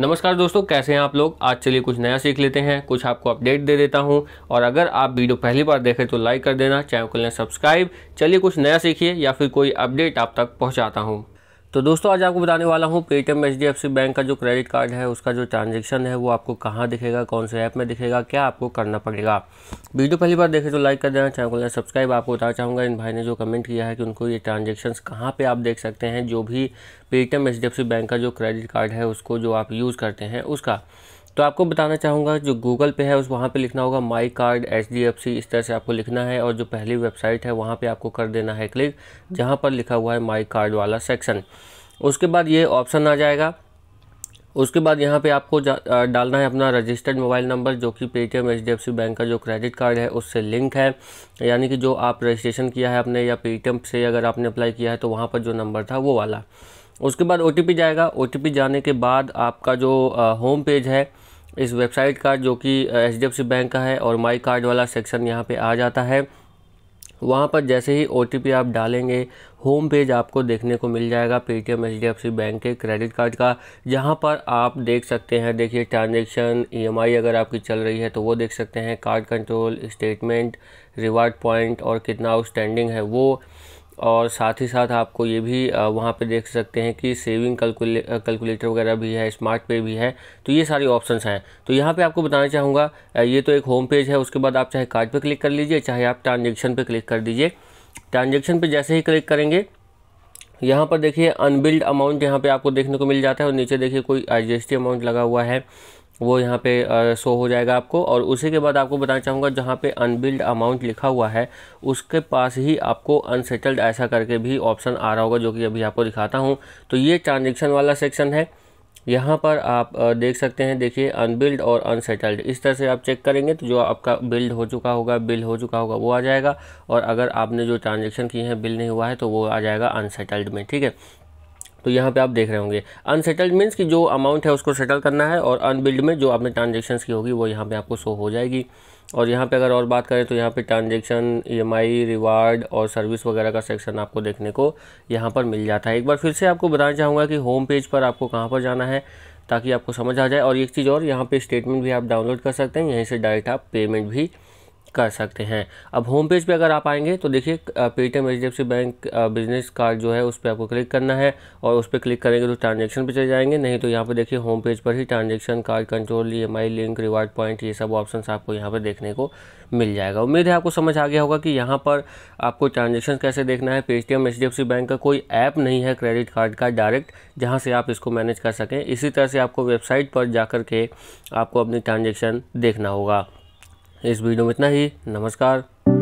नमस्कार दोस्तों कैसे हैं आप लोग आज चलिए कुछ नया सीख लेते हैं कुछ आपको अपडेट दे देता हूं और अगर आप वीडियो पहली बार देखें तो लाइक कर देना चैनल को लें सब्सक्राइब चलिए कुछ नया सीखिए या फिर कोई अपडेट आप तक पहुंचाता हूं तो दोस्तों आज आपको बताने वाला हूँ पेटीएम एच डी बैंक का जो क्रेडिट कार्ड है उसका जो ट्रांजेक्शन है वो आपको कहाँ दिखेगा कौन से ऐप में दिखेगा क्या आपको करना पड़ेगा वीडियो पहली बार देखे तो लाइक कर देना चैनल को सब्सक्राइब आपको बताना चाहूँगा इन भाई ने जो कमेंट किया है कि उनको ये ट्रांजेक्शन कहाँ पर आप देख सकते हैं जो भी पेटीएम एच बैंक का जो क्रेडिट कार्ड है उसको जो आप यूज़ करते हैं उसका तो आपको बताना चाहूँगा जो गूगल पे है उस वहाँ पे लिखना होगा my card H D F C इस तरह से आपको लिखना है और जो पहली वेबसाइट है वहाँ पे आपको कर देना है क्लिक जहाँ पर लिखा हुआ है माई कार्ड वाला सेक्शन उसके बाद ये ऑप्शन आ जाएगा उसके बाद यहाँ पे आपको डालना है अपना रजिस्टर्ड मोबाइल नंबर जो कि पेटीएम एच बैंक का जो क्रेडिट कार्ड है उससे लिंक है यानी कि जो आप रजिस्ट्रेशन किया है अपने या पेटीएम से अगर आपने अप्लाई किया है तो वहाँ पर जो नंबर था वो वाला उसके बाद ओ जाएगा ओ जाने के बाद आपका जो होम पेज है इस वेबसाइट का जो कि एच बैंक का है और माई कार्ड वाला सेक्शन यहाँ पे आ जाता है वहाँ पर जैसे ही ओ आप डालेंगे होम पेज आपको देखने को मिल जाएगा एम एच बैंक के क्रेडिट कार्ड का जहाँ पर आप देख सकते हैं देखिए ट्रांजेक्शन ई e अगर आपकी चल रही है तो वो देख सकते हैं card control statement reward point और कितना आउटस्टैंडिंग है वो और साथ ही साथ आपको ये भी वहाँ पे देख सकते हैं कि सेविंग कैलकुले कैलकुलेटर वगैरह भी है स्मार्ट पे भी है तो ये सारी ऑप्शंस हैं तो यहाँ पे आपको बताना चाहूँगा ये तो एक होम पेज है उसके बाद आप चाहे कार्ड पे क्लिक कर लीजिए चाहे आप ट्रांजेक्शन पर क्लिक कर दीजिए ट्रांजेक्शन पर जैसे ही क्लिक करेंगे यहाँ पर देखिए अनबिल्ड अमाउंट यहाँ पे आपको देखने को मिल जाता है और नीचे देखिए कोई जी अमाउंट लगा हुआ है वो यहाँ पे शो हो जाएगा आपको और उसी के बाद आपको बताना चाहूँगा जहाँ पे अनबिल्ड अमाउंट लिखा हुआ है उसके पास ही आपको अनसेटल्ड ऐसा करके भी ऑप्शन आ रहा होगा जो कि अभी आपको दिखाता हूँ तो ये ट्रांजेक्शन वाला सेक्शन है यहाँ पर आप देख सकते हैं देखिए अनबिल्ड और अनसेटल्ड इस तरह से आप चेक करेंगे तो जो आपका बिल्ड हो चुका होगा बिल हो चुका होगा वो आ जाएगा और अगर आपने जो ट्रांजेक्शन किए हैं बिल नहीं हुआ है तो वो आ जाएगा अनसेटल्ड में ठीक है तो यहाँ पे आप देख रहे होंगे अनसेटल्ड मीन्स कि जो अमाउंट है उसको सेटल करना है और अनबिल्ड में जो आपने ट्रांजेक्शन की होगी वो यहाँ पर आपको शो हो जाएगी और यहाँ पे अगर और बात करें तो यहाँ पे ट्रांजेक्शन ई रिवार्ड और सर्विस वगैरह का सेक्शन आपको देखने को यहाँ पर मिल जाता है एक बार फिर से आपको बताना चाहूँगा कि होम पेज पर आपको कहाँ पर जाना है ताकि आपको समझ आ जाए और एक चीज़ और यहाँ पे स्टेटमेंट भी आप डाउनलोड कर सकते हैं यहीं से डायरेक्ट आप पेमेंट भी कर सकते हैं अब होम पेज पे अगर आप आएंगे तो देखिए Paytm H D F C bank business card जो है उस पर आपको क्लिक करना है और उस पर क्लिक करेंगे तो ट्रांजेक्शन पर चले जाएंगे नहीं तो यहाँ पर देखिए होम पेज पर ही transaction card control E M I link reward point ये सब ऑप्शन आपको यहाँ पर देखने को मिल जाएगा उम्मीद है आपको समझ आ गया होगा कि यहाँ पर आपको ट्रांजेक्शन कैसे देखना है Paytm H D F C bank का कोई ऐप नहीं है क्रेडिट कार्ड का डायरेक्ट जहाँ से आप इसको मैनेज कर सकें इसी तरह से आपको वेबसाइट पर जाकर के आपको अपनी ट्रांजेक्शन देखना होगा इस वीडियो में इतना ही नमस्कार